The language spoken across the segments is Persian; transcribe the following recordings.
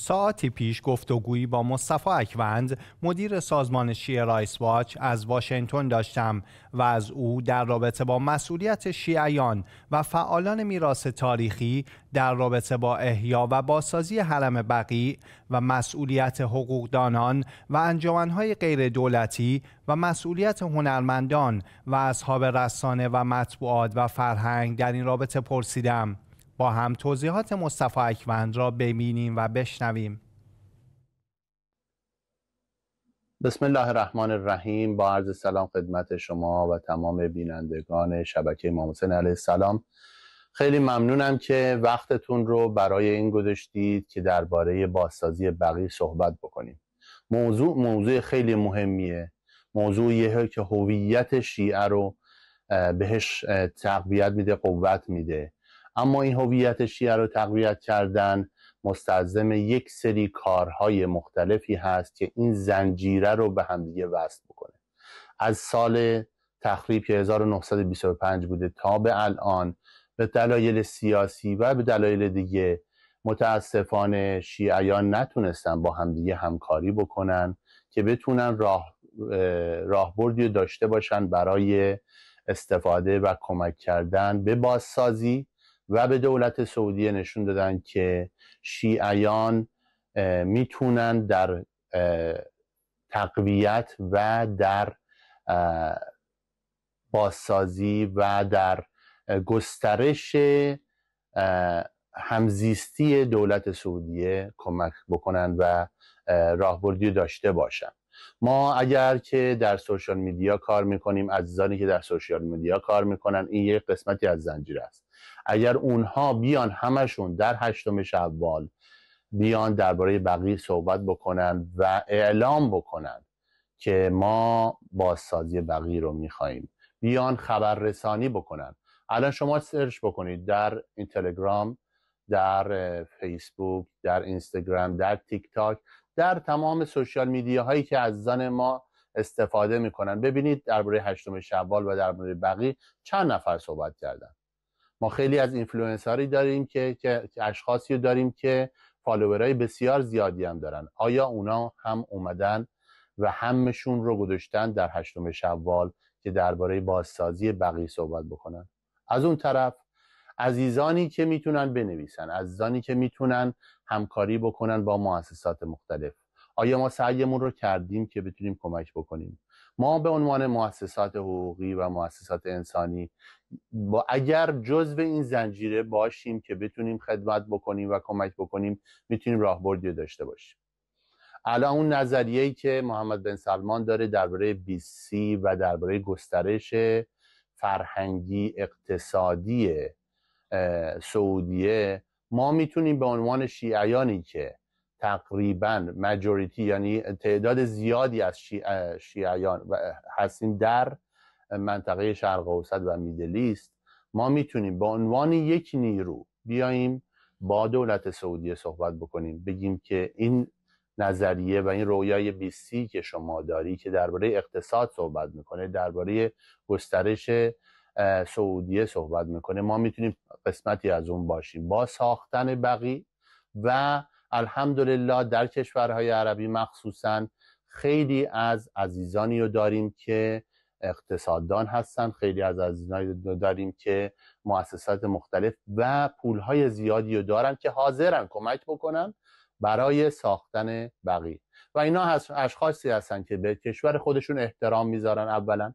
ساعتی پیش گفتگویی با مصطفی اکوند مدیر سازمان شیعه رایس واچ از واشنگتن داشتم و از او در رابطه با مسئولیت شیعیان و فعالان میراث تاریخی در رابطه با احیا و بازسازی حرم بقی و مسئولیت حقوقدانان و انجمنهای غیر دولتی و مسئولیت هنرمندان و اصحاب رسانه و مطبوعات و فرهنگ در این رابطه پرسیدم با هم توضیحات مصطفی اکوند را ببینیم و بشنویم بسم الله الرحمن الرحیم با عرض سلام خدمت شما و تمام بینندگان شبکه امام حسین علیه السلام خیلی ممنونم که وقتتون رو برای این گذاشتید که درباره بازسازی بقیه صحبت بکنیم موضوع موضوع خیلی مهمیه موضوعیه که هویت شیعه رو بهش تقویت میده قوت میده اما این هویت شیعه رو تقویت کردن مستلزم یک سری کارهای مختلفی هست که این زنجیره رو به همدیگه وصل بکنه از سال تخریب که 1925 بوده تا به الان به دلایل سیاسی و به دلایل دیگه متاسفانه شیعیان نتونستن با همدیگه همکاری بکنن که بتونن راه راهبردی داشته باشن برای استفاده و کمک کردن به بازسازی و به دولت سعودیه نشون دادن که شیعیان میتونن در تقویت و در بازسازی و در گسترش همزیستی دولت سعودیه کمک بکنن و راهبردی داشته باشن ما اگر که در سوشال میدیا کار میکنیم عزیزانی که در سوشال میدیا کار میکنن این یک قسمتی از زنجیره است اگر اونها بیان همشون در هشتم شوال بیان درباره بقیه صحبت بکنن و اعلام بکنن که ما بازسازی بقیه رو میخواهیم بیان خبررسانی بکنن الان شما سرچ بکنید در این در فیسبوک در اینستاگرام در تیک تاک در تمام سوشال میدیا هایی که از زن ما استفاده میکنن ببینید درباره هشتم شوال و درباره بقی چند نفر صحبت کردن ما خیلی از اینفلوئنسری داریم که, که،, اشخاصی داریم که فالوورای بسیار زیادی هم دارن آیا اونا هم اومدن و همشون رو گذاشتن در هشتم شوال که درباره بازسازی بقی صحبت بکنن از اون طرف عزیزانی که میتونن بنویسن عزیزانی که میتونن همکاری بکنن با مؤسسات مختلف آیا ما سعیمون رو کردیم که بتونیم کمک بکنیم ما به عنوان مؤسسات حقوقی و مؤسسات انسانی با اگر جزء این زنجیره باشیم که بتونیم خدمت بکنیم و کمک بکنیم میتونیم راهبردی داشته باشیم الان اون نظریه‌ای که محمد بن سلمان داره درباره بیسی و درباره گسترش فرهنگی اقتصادی سعودیه ما میتونیم به عنوان شیعیانی که تقریبا مجوریتی یعنی تعداد زیادی از شیع... شیعیان هستیم در منطقه شرق اوسط و میدلیست ما میتونیم به عنوان یک نیرو بیاییم با دولت سعودیه صحبت بکنیم بگیم که این نظریه و این رویای بیسی که شما داری که درباره اقتصاد صحبت میکنه درباره گسترش سعودیه صحبت میکنه ما میتونیم قسمتی از اون باشیم با ساختن بقی و الحمدلله در کشورهای عربی مخصوصا خیلی از عزیزانی رو داریم که اقتصاددان هستن خیلی از عزیزانی رو داریم که مؤسسات مختلف و پولهای زیادی رو دارن که حاضرن کمک بکنن برای ساختن بقی و اینا اشخاصی هستن که به کشور خودشون احترام میذارن اولا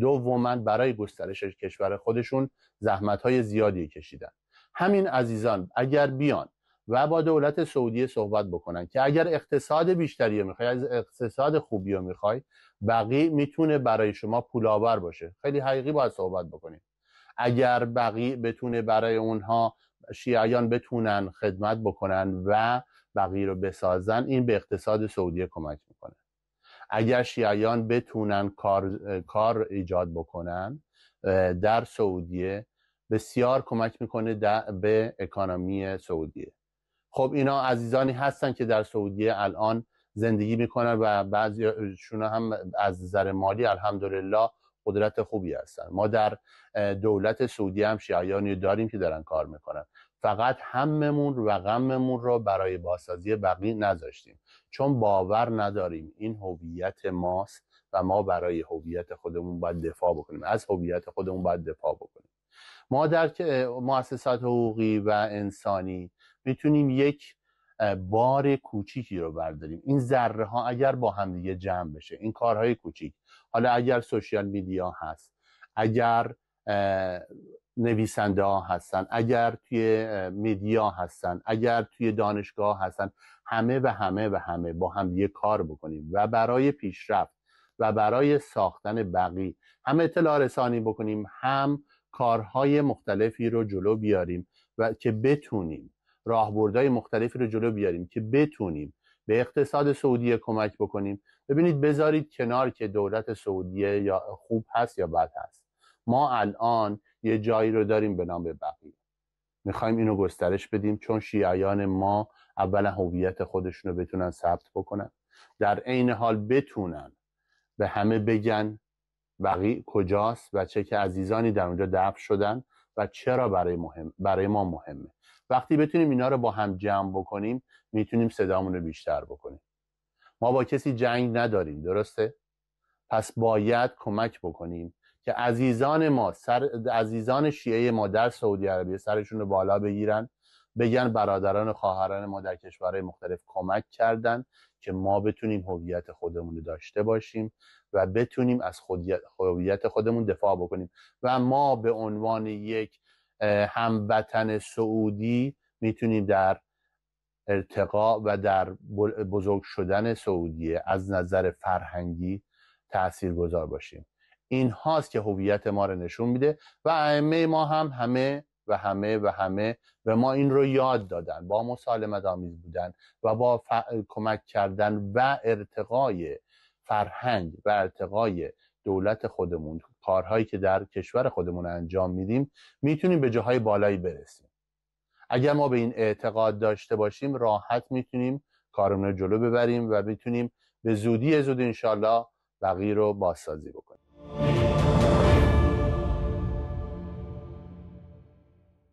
دوما برای گسترش کشور خودشون زحمت های زیادی کشیدن همین عزیزان اگر بیان و با دولت سعودی صحبت بکنن که اگر اقتصاد بیشتری رو میخوای از اقتصاد خوبی رو میخوای بقی میتونه برای شما پولاور باشه خیلی حقیقی باید صحبت بکنیم اگر بقی بتونه برای اونها شیعیان بتونن خدمت بکنن و بقی رو بسازن این به اقتصاد سعودی کمک میکنه اگر شیعیان بتونن کار, کار ایجاد بکنن در سعودیه بسیار کمک میکنه به اکانومی سعودیه خب اینا عزیزانی هستن که در سعودیه الان زندگی میکنن و بعضیشون هم از نظر مالی الحمدلله قدرت خوبی هستن ما در دولت سعودی هم شیعیانی داریم که دارن کار میکنن فقط هممون و غممون را برای بازسازی بقیه نذاشتیم چون باور نداریم این هویت ماست و ما برای هویت خودمون باید دفاع بکنیم از هویت خودمون باید دفاع بکنیم ما در مؤسسات حقوقی و انسانی میتونیم یک بار کوچیکی رو برداریم این ذره ها اگر با هم دیگه جمع بشه این کارهای کوچیک حالا اگر سوشیال میدیا هست اگر نویسنده ها هستن اگر توی میدیا هستن اگر توی دانشگاه هستن همه و همه و همه با هم یه کار بکنیم و برای پیشرفت و برای ساختن بقی هم اطلاع رسانی بکنیم هم کارهای مختلفی رو جلو بیاریم و که بتونیم راهبردهای مختلفی رو جلو بیاریم که بتونیم به اقتصاد سعودی کمک بکنیم ببینید بذارید کنار که دولت سعودی یا خوب هست یا بد هست ما الان یه جایی رو داریم به نام بقیه میخوایم اینو گسترش بدیم چون شیعیان ما اولا هویت خودشون رو بتونن ثبت بکنن در عین حال بتونن به همه بگن بقی کجاست و چه که عزیزانی در اونجا دفن شدن و چرا برای, مهم، برای ما مهمه وقتی بتونیم اینا رو با هم جمع بکنیم میتونیم صدامون رو بیشتر بکنیم ما با کسی جنگ نداریم درسته؟ پس باید کمک بکنیم که عزیزان ما سر عزیزان شیعه ما در سعودی عربیه سرشون رو بالا بگیرن بگن برادران و خواهران ما در کشورهای مختلف کمک کردن که ما بتونیم هویت خودمون رو داشته باشیم و بتونیم از هویت خودمون دفاع بکنیم و ما به عنوان یک هموطن سعودی میتونیم در ارتقا و در بزرگ شدن سعودیه از نظر فرهنگی تأثیر گذار باشیم این هاست که هویت ما رو نشون میده و ائمه ما هم همه و همه و همه و ما این رو یاد دادن با مسالمت آمیز بودن و با کمک کردن و ارتقای فرهنگ و ارتقای دولت خودمون کارهایی که در کشور خودمون انجام میدیم میتونیم به جاهای بالایی برسیم اگر ما به این اعتقاد داشته باشیم راحت میتونیم کارمون رو جلو ببریم و میتونیم به زودی زود انشالله بقیه رو بازسازی بکنیم